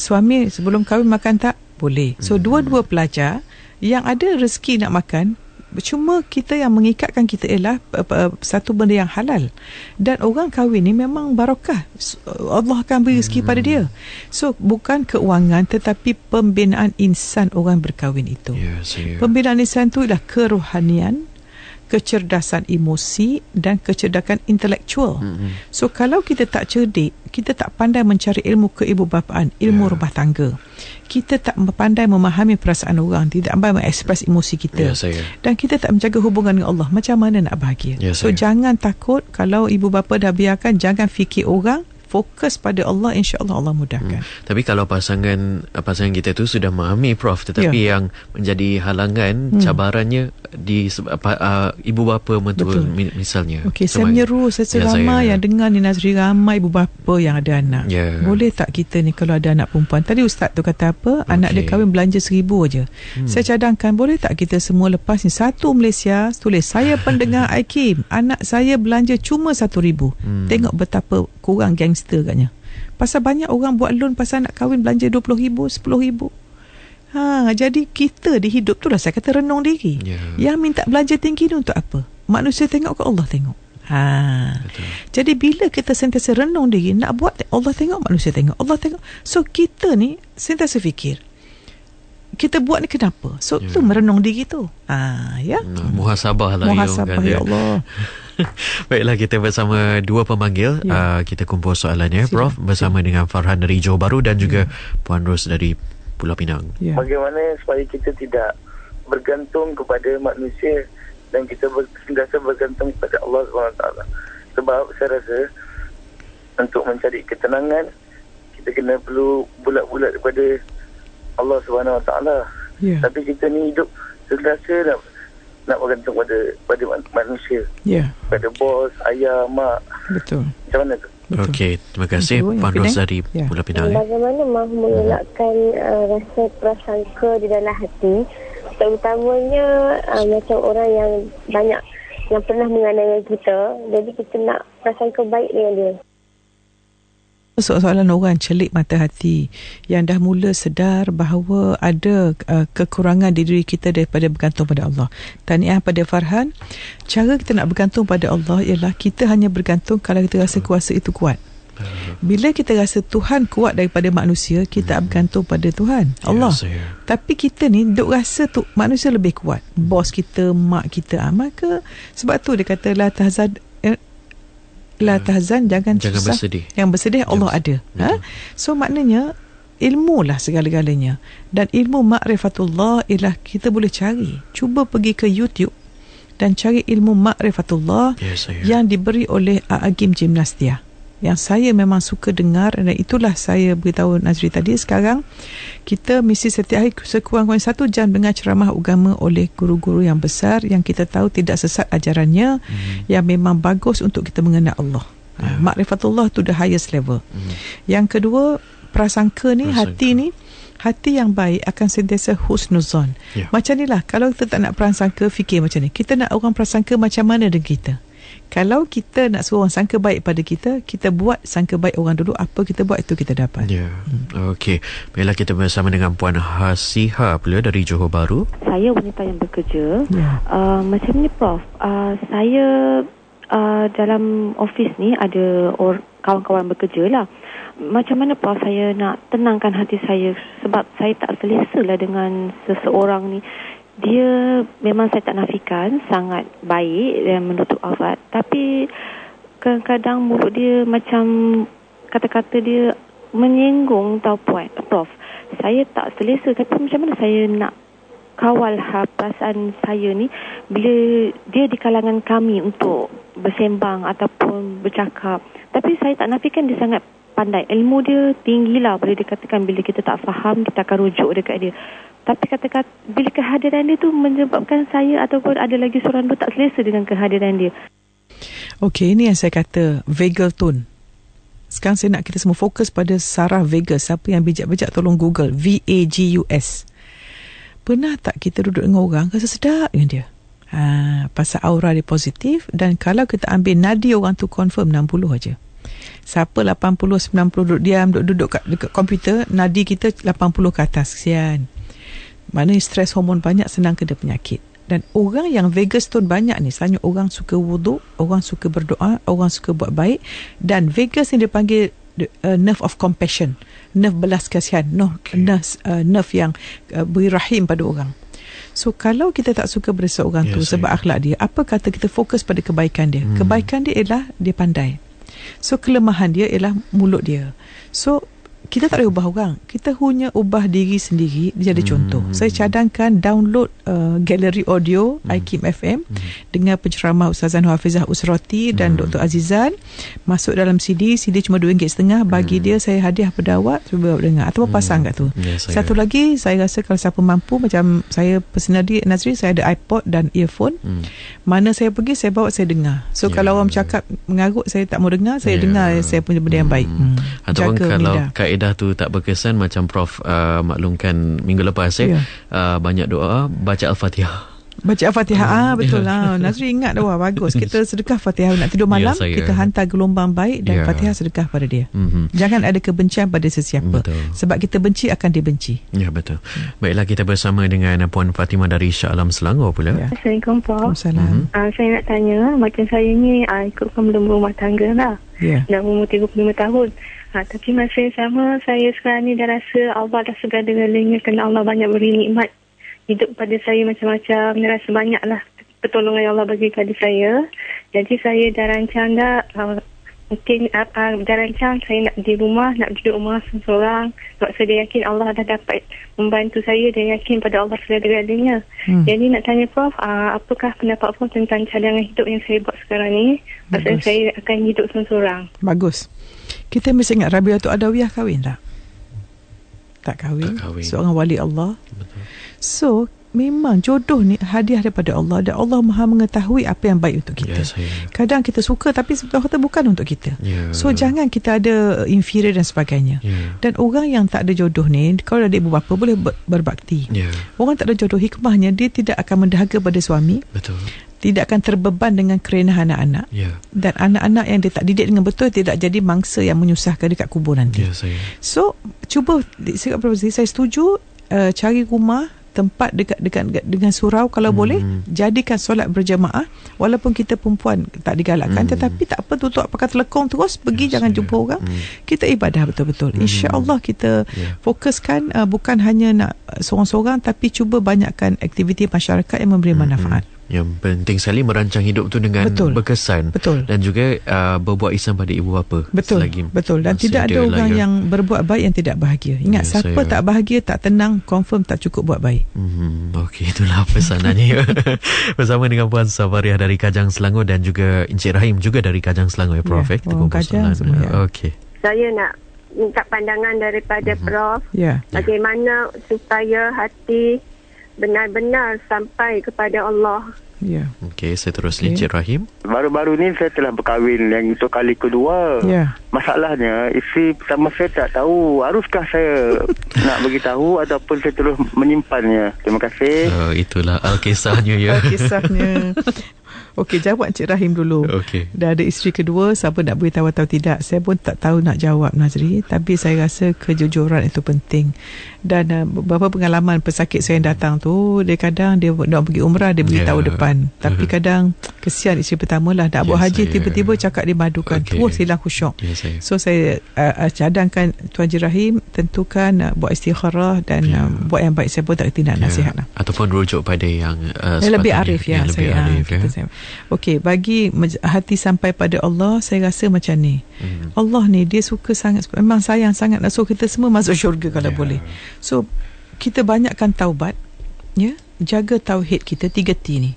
Suami sebelum kahwin makan tak? Boleh. So mm-hmm. dua-dua pelajar yang ada rezeki nak makan cuma kita yang mengikatkan kita ialah uh, uh, satu benda yang halal dan orang kahwin ni memang barakah Allah akan beri rezeki hmm. pada dia hmm. so bukan keuangan tetapi pembinaan insan orang berkahwin itu yes, yes. pembinaan insan tu ialah kerohanian kecerdasan emosi dan kecerdasan intelektual. Hmm. So kalau kita tak cerdik, kita tak pandai mencari ilmu keibubapaan, ilmu yeah. rumah tangga. Kita tak pandai memahami perasaan orang, tidak pandai mengekspres emosi kita. Yeah, Dan kita tak menjaga hubungan dengan Allah. Macam mana nak bahagia? Yeah, so jangan takut kalau ibu bapa dah biarkan jangan fikir orang fokus pada Allah Insyaallah allah Allah mudahkan. Hmm. Tapi kalau pasangan pasangan kita tu sudah memahami prof tetapi yeah. yang menjadi halangan hmm. cabarannya di apa, uh, ibu bapa mentua Betul. misalnya. Okey, saya menyeru saya ramai ya. yang dengar ni Nazri ramai ibu bapa yang ada anak. Yeah. Boleh tak kita ni kalau ada anak perempuan? Tadi ustaz tu kata apa? Okay. Anak dia kahwin belanja seribu aja. Hmm. Saya cadangkan boleh tak kita semua lepas ni satu Malaysia tulis saya pendengar Aikim, anak saya belanja cuma satu ribu. Hmm. Tengok betapa kurang gangster katnya. Pasal banyak orang buat loan pasal nak kahwin belanja 20 ribu, 10 ribu. Ha, jadi kita di hidup tu lah saya kata renung diri. Yeah. Yang minta belajar tinggi ni untuk apa? Manusia tengok ke Allah tengok? Ha. Jadi bila kita sentiasa renung diri, nak buat Allah tengok, manusia tengok, Allah tengok. So kita ni sentiasa fikir kita buat ni kenapa? So yeah. tu ya. merenung diri tu. Ha, ya. Yeah? Nah, muhasabah lah muhasabah, ya, ya, kan, ya. Allah. Baiklah kita bersama dua pemanggil yeah. uh, kita kumpul soalannya Prof bersama dengan Farhan dari Johor Baru dan juga yeah. Puan Ros dari Pulau Pinang. Yeah. Bagaimana supaya kita tidak bergantung kepada manusia dan kita sentiasa bergantung kepada Allah SWT. Sebab saya rasa untuk mencari ketenangan, kita kena perlu bulat-bulat kepada Allah SWT. Yeah. Tapi kita ni hidup sentiasa nak, nak bergantung kepada, kepada manusia. Yeah. Ya. Pada bos, ayah, mak. Betul. Macam mana tu? Okey, terima kasih Puan Rosari ya. Pulau Pinang. Eh. Bagaimana mahu hmm. mengelakkan uh, rasa prasangka di dalam hati terutamanya uh, macam orang yang banyak yang pernah menganiaya kita jadi kita nak prasangka baik dengan dia soalan orang celik mata hati yang dah mula sedar bahawa ada uh, kekurangan di diri kita daripada bergantung pada Allah. Tahniah pada Farhan. Cara kita nak bergantung pada Allah ialah kita hanya bergantung kalau kita rasa kuasa itu kuat. Bila kita rasa Tuhan kuat daripada manusia, kita hmm. bergantung pada Tuhan, Allah. Yes, Tapi kita ni duk rasa tu manusia lebih kuat. Bos kita, mak kita, ah, maka sebab tu dia kata tazad la hmm. tahzan jangan, jangan susah bersedih. yang bersedih jangan Allah ada ha hmm. so maknanya ilmu lah segala-galanya dan ilmu makrifatullah ialah kita boleh cari cuba pergi ke YouTube dan cari ilmu makrifatullah yes, yang diberi oleh Aagim Gymnastia yang saya memang suka dengar dan itulah saya beritahu Nazri tadi sekarang kita mesti setiap hari sekurang kurang satu jam dengar ceramah agama oleh guru-guru yang besar yang kita tahu tidak sesat ajarannya hmm. yang memang bagus untuk kita mengenal Allah yeah. Ha, makrifatullah to the highest level hmm. yang kedua prasangka ni prasangka. hati ni hati yang baik akan sentiasa husnuzon yeah. macam inilah kalau kita tak nak prasangka fikir macam ni kita nak orang prasangka macam mana dengan kita kalau kita nak suruh orang sangka baik pada kita kita buat sangka baik orang dulu apa kita buat itu kita dapat ya hmm. okey baiklah kita bersama dengan puan Hasiha pula dari Johor Bahru saya wanita yang bekerja ya. uh, macam ni prof uh, saya uh, dalam ofis ni ada or, kawan-kawan bekerja lah macam mana Prof saya nak tenangkan hati saya sebab saya tak selesa lah dengan seseorang ni dia memang saya tak nafikan sangat baik dan menutup aurat tapi kadang-kadang mulut dia macam kata-kata dia menyinggung tau puan prof saya tak selesa tapi macam mana saya nak kawal ha, perasaan saya ni bila dia di kalangan kami untuk bersembang ataupun bercakap tapi saya tak nafikan dia sangat pandai ilmu dia tinggilah boleh dikatakan bila kita tak faham kita akan rujuk dekat dia tapi kata kata bila kehadiran dia tu menyebabkan saya ataupun ada lagi seorang tu tak selesa dengan kehadiran dia. Okey, ini yang saya kata vagal tone. Sekarang saya nak kita semua fokus pada Sarah Vegas. Siapa yang bijak-bijak tolong Google. V-A-G-U-S. Pernah tak kita duduk dengan orang rasa sedap dengan dia? Ha, pasal aura dia positif dan kalau kita ambil nadi orang tu confirm 60 aja. Siapa 80-90 duduk diam, duduk-duduk kat, dekat komputer, nadi kita 80 ke atas. Kesian mana Maknanya stres hormon banyak senang kena penyakit. Dan orang yang vagus tone banyak ni Selalunya orang suka wudhu Orang suka berdoa Orang suka buat baik Dan vagus ni dipanggil the, uh, Nerve of compassion Nerve belas kasihan no, okay. nurse, uh, Nerve yang uh, beri rahim pada orang So kalau kita tak suka pada seorang yes, tu Sebab yes. akhlak dia Apa kata kita fokus pada kebaikan dia hmm. Kebaikan dia ialah dia pandai So kelemahan dia ialah mulut dia So kita tak boleh ubah orang. Kita hanya ubah diri sendiri jadi hmm. contoh. Saya cadangkan download uh, gallery audio hmm. IKIM FM hmm. dengan penceramah Ustaz Hafizah Usrati dan hmm. Dr. Azizan. Masuk dalam CD, CD cuma RM2.5 bagi hmm. dia saya hadiah pedawat cuba dengar atau hmm. pasang kat tu. Yeah, Satu lagi saya rasa kalau siapa mampu macam saya personal di Nazri saya ada iPod dan earphone. Hmm. Mana saya pergi saya bawa saya dengar. So yeah. kalau orang cakap mengarut saya tak mau dengar, saya yeah. dengar eh, saya punya benda yang baik. Hmm. Hmm. Jaga kalau minda. kait kaedah tu tak berkesan macam prof uh, maklumkan minggu lepas eh yeah. uh, banyak doa baca al-fatihah baca al-fatihah ah hmm. betul yeah. lah Nazri ingat dah wah bagus kita sedekah fatihah nak tidur ya, malam yeah, kita hantar gelombang baik dan yeah. fatihah sedekah pada dia mm-hmm. jangan ada kebencian pada sesiapa betul. sebab kita benci akan dibenci ya yeah, betul baiklah kita bersama dengan eh, puan Fatimah dari Shah Alam Selangor pula yeah. Assalamualaikum Pak. Assalamualaikum mm-hmm. uh, ah, saya nak tanya macam saya ni uh, ah, ikut pembelum rumah tangga lah yeah. dah umur 35 tahun Ha, tapi masa yang sama, saya sekarang ni dah rasa Allah dah segala-galanya lainnya kerana Allah banyak beri nikmat. Hidup pada saya macam-macam, dia rasa banyaklah pertolongan Allah bagi pada saya. Jadi saya dah rancang dah, uh, mungkin uh, uh, dah rancang saya nak di rumah, nak duduk rumah seorang. Sebab saya dah yakin Allah dah dapat membantu saya dan yakin pada Allah segala-galanya. Hmm. Jadi nak tanya Prof, uh, apakah pendapat Prof tentang cadangan hidup yang saya buat sekarang ni? Maksudnya saya akan hidup seorang. Bagus. Kita mesti ingat ada Adawiyah kahwin tak? Tak kahwin. Tak kahwin. Seorang wali Allah. Betul. So, memang jodoh ni hadiah daripada Allah dan Allah maha mengetahui apa yang baik untuk kita. Yes, ya, yeah. Kadang kita suka tapi Allah kata bukan untuk kita. Yeah. So, jangan kita ada inferior dan sebagainya. Yeah. Dan orang yang tak ada jodoh ni, kalau ada ibu bapa boleh berbakti. Yeah. Orang tak ada jodoh, hikmahnya dia tidak akan mendahaga pada suami. Betul tidak akan terbeban dengan kerenah anak-anak yeah. dan anak-anak yang dia tak didik dengan betul tidak jadi mangsa yang menyusahkan dekat kubur nanti yeah, saya. so cuba saya, setuju uh, cari rumah tempat dekat dekat dengan surau kalau hmm. boleh jadikan solat berjemaah walaupun kita perempuan tak digalakkan hmm. tetapi tak apa tutup apakah telekong terus pergi yes, jangan yeah. jumpa orang hmm. kita ibadah betul-betul hmm. Allah kita yeah. fokuskan uh, bukan hanya nak seorang-seorang tapi cuba banyakkan aktiviti masyarakat yang memberi hmm, hmm. manfaat yang penting sekali merancang hidup tu dengan betul. berkesan betul. dan juga uh, berbuat ihsan pada ibu bapa betul. selagi betul dan tidak ada orang lahir. yang berbuat baik yang tidak bahagia. Ingat yeah, siapa saya. tak bahagia, tak tenang, confirm tak cukup buat baik. Hmm okey itulah pesanannya. Bersama dengan puan Safariah dari Kajang Selangor dan juga Encik Rahim juga dari Kajang Selangor ya, ya Prof. Yeah, eh, Kajang semua. Ya. Okey. Saya nak minta pandangan daripada mm-hmm. Prof. Yeah. Ya. Bagaimana yeah. supaya hati benar-benar sampai kepada Allah. Ya. Yeah. Okey, seterusnya okay. Cik Rahim. Baru-baru ni saya telah berkahwin yang untuk kali kedua. Ya. Yeah. Masalahnya isteri pertama saya tak tahu. Haruskah saya nak bagi tahu ataupun saya terus menyimpannya? Terima kasih. Uh, itulah kisahnya ya. Kisahnya. Okey, jawab Cik Rahim dulu. Okey. Dah ada isteri kedua, siapa nak tahu atau tidak? Saya pun tak tahu nak jawab Nazri, tapi saya rasa kejujuran itu penting dan uh, beberapa pengalaman pesakit saya yang datang tu dia kadang dia nak pergi umrah dia beritahu ya. tahu yeah. depan tapi uh-huh. kadang kesian isteri pertama lah nak yes, buat haji saya. tiba-tiba cakap dia madukan okay. terus oh, hilang khusyuk yes, ya. so saya uh, cadangkan Tuan Jirahim tentukan uh, buat istikharah dan yeah. Ya. uh, buat yang baik saya pun tak kena yeah. nasihat lah. ataupun rujuk pada yang uh, lebih arif ya yang saya, lebih ah, arif, ya. Okay, bagi hati sampai pada Allah saya rasa macam ni mm. Allah ni dia suka sangat memang sayang sangat so kita semua masuk syurga kalau yeah. boleh So kita banyakkan taubat ya jaga tauhid kita tiga t ni mhm.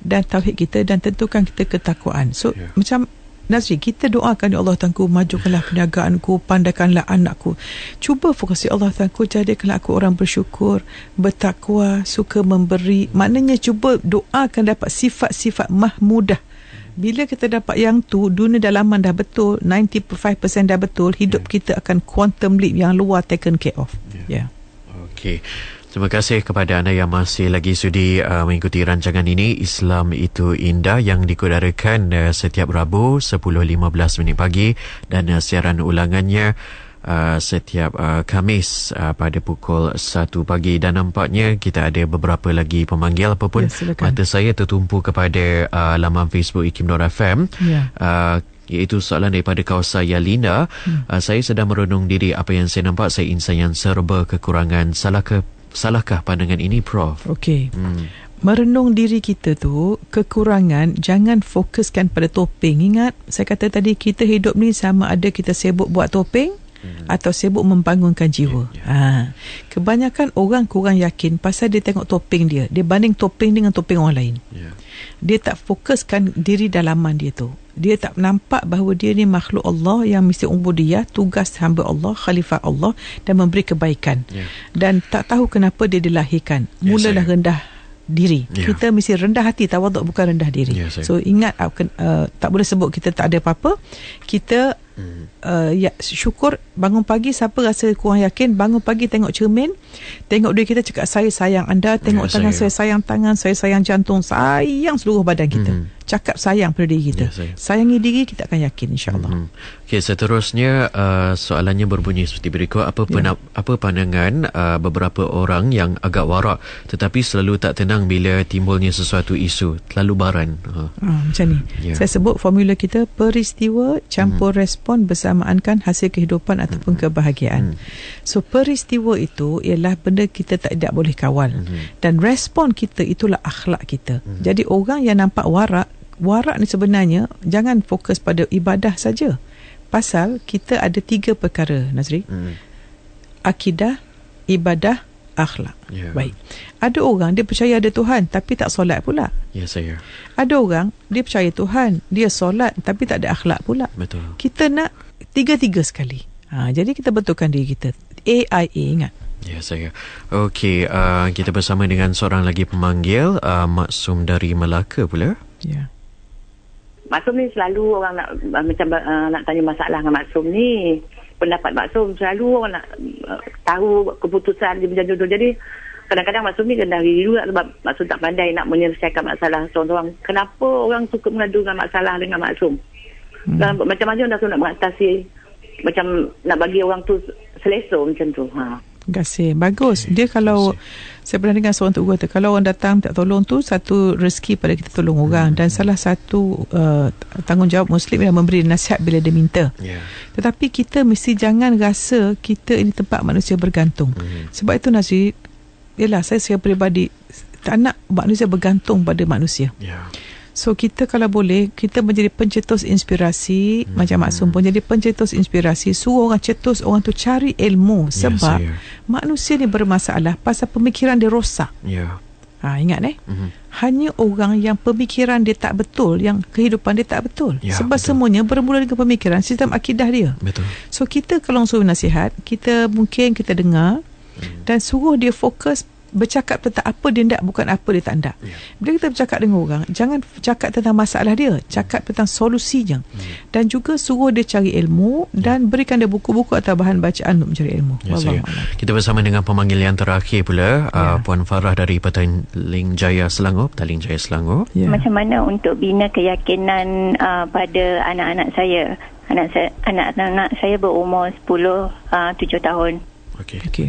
dan tauhid kita dan tentukan kita ketakwaan. So yeah. macam Nazri kita doakan ya Allah Tuhanku majukanlah perniagaanku pandakanlah anakku. Cuba fokus ya Allah Tuhanku jadikanlah aku orang bersyukur, bertakwa, suka memberi. Maknanya cuba doakan dapat sifat-sifat mahmudah bila kita dapat yang tu dunia dalaman dah betul 95% dah betul hidup yeah. kita akan quantum leap yang luar taken care of yeah, yeah. Okey. Terima kasih kepada anda yang masih lagi sudi uh, mengikuti rancangan ini Islam itu indah yang dikudarakan uh, setiap Rabu 10.15 minit pagi dan uh, siaran ulangannya Uh, setiap uh, Kamis uh, pada pukul 1 pagi dan nampaknya kita ada beberapa lagi pemanggil apapun ya, mata saya tertumpu kepada uh, laman Facebook Ikim Nor FM ya. uh, iaitu soalan daripada kawasan Yalinda. Hmm. Ah, saya sedang merenung diri apa yang saya nampak saya insan yang serba kekurangan. Salahkah salahkah pandangan ini prof? Okey. Hmm. Merenung diri kita tu kekurangan jangan fokuskan pada topeng. Ingat saya kata tadi kita hidup ni sama ada kita sibuk buat topeng Hmm. atau sibuk membangunkan jiwa. Yeah, yeah. Ha. Kebanyakan orang kurang yakin pasal dia tengok topeng dia. Dia banding topeng dengan topeng orang lain. Yeah. Dia tak fokuskan diri dalaman dia tu. Dia tak nampak bahawa dia ni makhluk Allah yang mesti umur dia tugas hamba Allah, khalifah Allah dan memberi kebaikan. Yeah. Dan tak tahu kenapa dia dilahirkan. Ya, Mulalah yeah, rendah diri. Yeah. Kita mesti rendah hati, tawaduk bukan rendah diri. Yeah, so ingat uh, tak boleh sebut kita tak ada apa-apa. Kita mm uh, ya, syukur bangun pagi siapa rasa kurang yakin bangun pagi tengok cermin tengok diri kita cakap saya sayang anda ya, tengok ya, tangan saya. saya sayang tangan saya sayang jantung sayang seluruh badan kita hmm. cakap sayang pada diri kita ya, saya. sayangi diri kita akan yakin insyaAllah hmm. Okay, seterusnya uh, soalannya berbunyi seperti berikut apa ya. penap, apa pandangan uh, beberapa orang yang agak warak tetapi selalu tak tenang bila timbulnya sesuatu isu terlalu baran uh. Uh, macam ni ya. saya sebut formula kita peristiwa campur hmm. respon bersama mengutamakan hasil kehidupan hmm. ataupun kebahagiaan. Hmm. So peristiwa itu ialah benda kita tak tidak boleh kawal hmm. dan respon kita itulah akhlak kita. Jadi orang yang nampak warak, warak ni sebenarnya jangan fokus pada ibadah saja. Pasal kita ada tiga perkara, Nazri. Akidah, ibadah, akhlak. Yeah. Baik. Ada orang dia percaya ada Tuhan tapi tak solat pula. Ya yes, saya. Ada orang dia percaya Tuhan, dia solat tapi tak ada akhlak pula. Betul. Kita nak tiga-tiga sekali. Ha, jadi kita betulkan diri kita. AIA ingat. Ya saya. Okey, uh, kita bersama dengan seorang lagi pemanggil, uh, Maksum dari Melaka pula. Ya. Maksum ni selalu orang nak uh, macam uh, nak tanya masalah dengan Maksum ni. Pendapat Maksum selalu orang nak uh, tahu keputusan dia macam tu. Jadi kadang-kadang Maksum ni kena diri juga sebab Maksum tak pandai nak menyelesaikan masalah seorang-seorang. Kenapa orang suka mengadu dengan masalah dengan Maksum? hmm. uh, lah, macam-macam dah tu nak mengatasi macam nak bagi orang tu selesa macam tu ha Terima kasih. Bagus. Okay, dia kalau kasih. saya pernah dengar seorang tu kata kalau orang datang tak tolong tu satu rezeki pada kita tolong orang hmm. dan salah satu uh, tanggungjawab muslim ialah memberi nasihat bila dia minta. Yeah. Tetapi kita mesti jangan rasa kita ini tempat manusia bergantung. Hmm. Sebab itu nasi ialah saya secara peribadi tak nak manusia bergantung pada manusia. Yeah. So kita kalau boleh kita menjadi pencetus inspirasi hmm. macam maksud pun jadi pencetus inspirasi suruh orang cetus orang tu cari ilmu sebab yes, manusia ni bermasalah pasal pemikiran dia rosak. Ya. Yeah. Ha ingat eh. Mm-hmm. Hanya orang yang pemikiran dia tak betul yang kehidupan dia tak betul. Yeah, sebab betul. semuanya bermula dengan pemikiran sistem akidah dia. Betul. So kita kalau suruh nasihat kita mungkin kita dengar mm. dan suruh dia fokus bercakap tentang apa dia nak bukan apa dia tak nak. Yeah. Bila kita bercakap dengan orang, jangan cakap tentang masalah dia, cakap mm. tentang solusinya. Mm. Dan juga suruh dia cari ilmu mm. dan ya. berikan dia buku-buku atau bahan bacaan untuk mencari ilmu. Yes, ya, yeah. Kita bersama dengan pemanggil yang terakhir pula, yeah. uh, ya. Puan Farah dari Petaling Jaya Selangor, Petaling Jaya Selangor. Yeah. Macam mana untuk bina keyakinan uh, pada anak-anak saya? Anak anak-anak saya berumur 10 uh, tahun. Okey. Okay. okay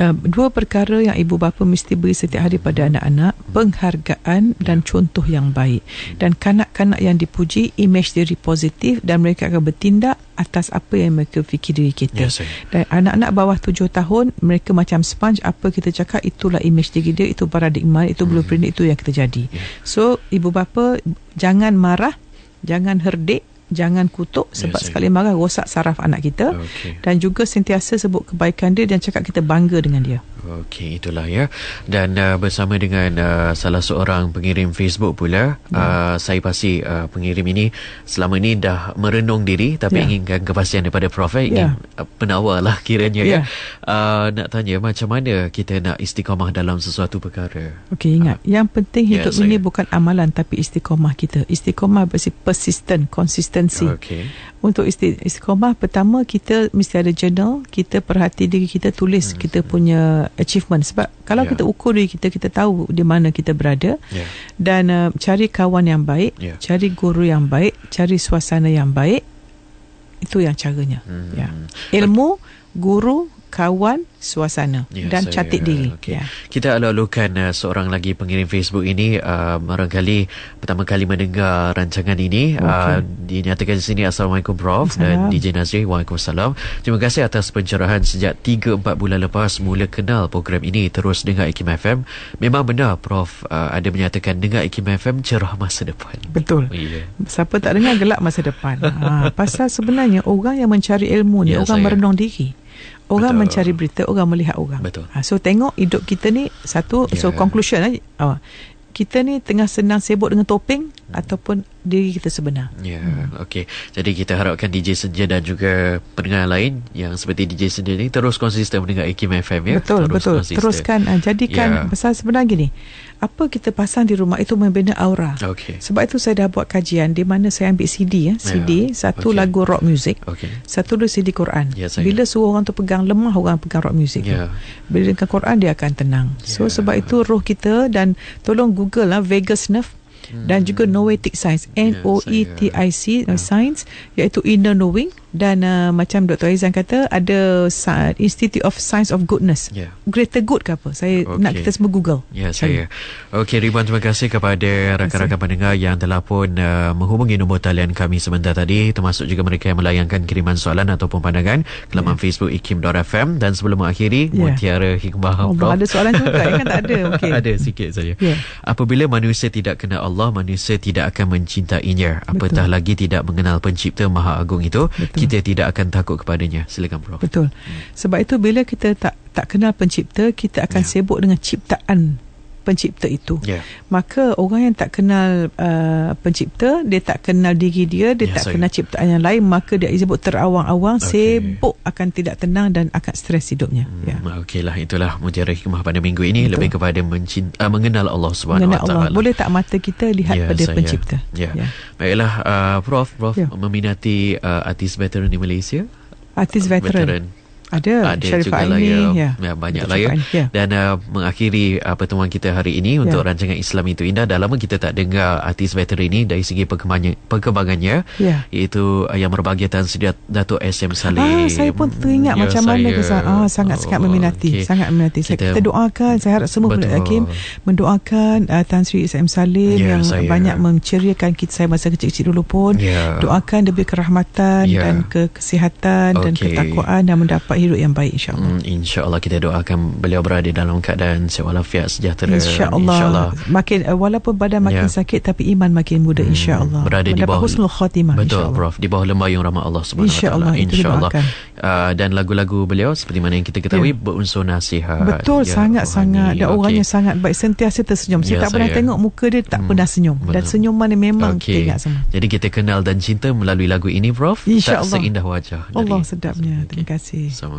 uh, dua perkara yang ibu bapa mesti beri setiap hari pada anak-anak penghargaan dan contoh yang baik dan kanak-kanak yang dipuji imej diri positif dan mereka akan bertindak atas apa yang mereka fikir diri kita yes, ya, dan anak-anak bawah tujuh tahun mereka macam sponge apa kita cakap itulah imej diri dia itu paradigma itu hmm. blueprint itu yang kita jadi yeah. so ibu bapa jangan marah jangan herdik jangan kutuk sebab yes, sekali marah rosak saraf anak kita okay. dan juga sentiasa sebut kebaikan dia dan cakap kita bangga dengan dia. Okey, itulah ya. Dan uh, bersama dengan uh, salah seorang pengirim Facebook pula, yeah. uh, saya pasti uh, pengirim ini selama ini dah merenung diri tapi yeah. inginkan kepastian daripada Prof. Eh. ini yeah. uh, penawarlah kiranya yeah. ya. Uh, nak tanya macam mana kita nak istiqamah dalam sesuatu perkara. Okey, ingat. Uh, yang penting ya, hidup yeah, ini bukan amalan tapi istiqamah kita. Istiqamah bersifat persistent, konsisten consistency. Okay. Untuk isti- istiqomah pertama kita mesti ada jurnal kita perhati diri kita tulis hmm. kita hmm. punya achievement sebab kalau yeah. kita ukur diri kita kita tahu di mana kita berada. Yeah. Dan uh, cari kawan yang baik, yeah. cari guru yang baik, cari suasana yang baik. Itu yang caranya. Hmm. Yeah. Ilmu, guru, kawan suasana ya, dan saya, catik diri. Okay. Ya. Kita alu-alukan uh, eh, seorang lagi pengirim Facebook ini uh, barangkali pertama kali mendengar rancangan ini eh, okay. uh, dinyatakan di sini Assalamualaikum Prof dan DJ Nazri Waalaikumsalam. Terima kasih atas pencerahan sejak 3-4 bulan lepas mula kenal program ini terus dengar IKIM FM. Memang benar Prof uh, ada menyatakan dengar IKIM FM cerah masa depan. Betul. Yeah. Oh, Siapa tak dengar gelap masa depan. ha, pasal sebenarnya orang yang mencari ilmu ni ya, orang saya. merenung diri. Orang Betul. mencari berita, orang melihat orang. Betul. Ha, so tengok hidup kita ni satu yeah. so ya. conclusion aja. Ah, ha, kita ni tengah senang sebut dengan topeng hmm. ataupun diri kita sebenar. Ya, yeah, hmm. okey. Jadi kita harapkan DJ Senja dan juga pendengar lain yang seperti DJ Senja ini terus konsisten mendengar IKIM FM ya. Betul, terus betul. Konsisten. Teruskan uh, jadikan yeah. besar sebenar gini. Apa kita pasang di rumah itu membina aura. Okey. Sebab itu saya dah buat kajian di mana saya ambil CD ya, ya CD yeah. satu okay. lagu rock music. Okey. Satu lagu CD Quran. Yeah, Bila suruh orang tu pegang lemah orang pegang rock music. Ya. Yeah. Bila dengan Quran dia akan tenang. Yeah. So ya. sebab itu roh kita dan tolong Google lah Vegas Nerve dan juga Noetic Science, N O E T I C, yeah. Uh, science, iaitu inner knowing dan uh, macam Dr. Aizan kata ada Institute of Science of Goodness yeah. Greater Good ke apa saya okay. nak kita semua google ya yeah, saya ok ribuan terima kasih kepada rakan-rakan pendengar yang telah pun uh, menghubungi nombor talian kami sebentar tadi termasuk juga mereka yang melayangkan kiriman soalan ataupun pandangan ke laman yeah. Facebook ikim.fm dan sebelum mengakhiri yeah. Mutiara Hikmah oh, Prof. ada soalan juga kan tak ada okay. ada sikit saja yeah. apabila manusia tidak kenal Allah manusia tidak akan mencintainya apatah Betul. lagi tidak mengenal pencipta maha agung itu Betul kita tidak akan takut kepadanya silakan Bro. betul hmm. sebab itu bila kita tak tak kenal pencipta kita akan ya. sibuk dengan ciptaan pencipta itu. Yeah. Maka orang yang tak kenal uh, pencipta, dia tak kenal diri dia, dia yeah, tak saya. kenal ciptaan yang lain, maka dia disebut terawang-awang, okay. sibuk akan tidak tenang dan akan stres hidupnya. Hmm, ya. Yeah. Okeylah itulah mujarah hikmah pada minggu ini Betul. lebih kepada mencinta, uh, mengenal Allah Subhanahu mengenal Allah. Boleh tak mata kita lihat yeah, pada saya. pencipta? Ya. Yeah. Yeah. Baiklah uh, prof, prof yeah. meminati uh, artis veteran di Malaysia? Artis veteran. veteran. Ada, ada Syarifah juga lah ya. ya, ya. Banyak lah ya. ya. Dan uh, mengakhiri uh, pertemuan kita hari ini ya. untuk rancangan Islam Itu Indah. Dah lama kita tak dengar artis veteran ini dari segi perkembangannya. perkembangannya ya. Iaitu uh, yang berbahagia Tan Sri Dato' SM Salim. Ah, saya pun teringat ya, macam saya. mana. Ah, saya, oh, sangat oh, sangat meminati. Okay. Sangat meminati. Saya, kita, kita doakan. Saya harap semua boleh hakim mendoakan uh, Tan Sri SM Salim ya, yang saya. banyak menceriakan kita saya masa kecil-kecil dulu pun. Ya. Doakan lebih kerahmatan ya. dan kesihatan okay. dan ketakwaan dan mendapat hidup yang baik insyaallah. Hmm, insyaallah kita doakan beliau berada dalam keadaan sihat walafiat sejahtera insyaallah. Insya makin eh, walaupun badan makin yeah. sakit tapi iman makin muda hmm, insyaallah. Berada di bawah husnul khatimah insyaallah. Betul insya prof, di bawah lembah yang Ramah Allah Subhanahu insyaallah. Insya Uh, dan lagu-lagu beliau seperti mana yang kita ketahui yeah. berunsur nasihat. Betul ya sangat-sangat ya, sangat. dan okay. orangnya sangat baik sentiasa tersenyum. Saya yeah, tak saya. pernah tengok muka dia tak hmm, pernah senyum betul. dan senyuman dia memang okay. kita ingat semua. Jadi kita kenal dan cinta melalui lagu ini prof. Insya tak Allah. seindah wajah. Allah sedapnya. Terima kasih.